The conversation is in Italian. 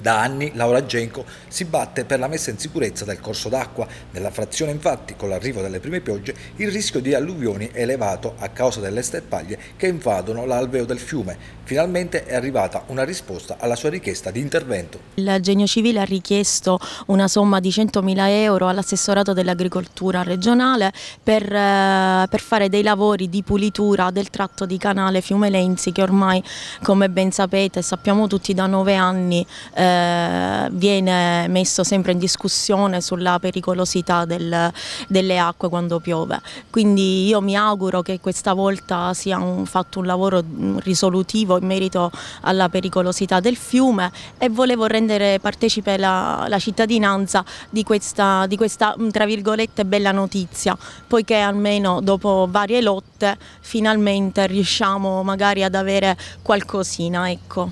Da anni Laura Genco si batte per la messa in sicurezza del corso d'acqua. Nella frazione infatti, con l'arrivo delle prime piogge, il rischio di alluvioni è elevato a causa delle sterpaglie che invadono l'alveo del fiume. Finalmente è arrivata una risposta alla sua richiesta di intervento. Il Genio Civile ha richiesto una somma di 100.000 euro all'assessorato dell'agricoltura regionale per, eh, per, fare dei lavori di pulitura del tratto di canale Fiume Lenzi che ormai, come ben sapete, sappiamo tutti da nove anni eh, eh, viene messo sempre in discussione sulla pericolosità del, delle acque quando piove. Quindi io mi auguro che questa volta sia un, fatto un lavoro mm, risolutivo in merito alla pericolosità del fiume e volevo rendere partecipe la, la cittadinanza di questa, di questa, mm, tra virgolette, bella notizia, poiché almeno dopo varie lotte finalmente riusciamo magari ad avere qualcosina. Ecco.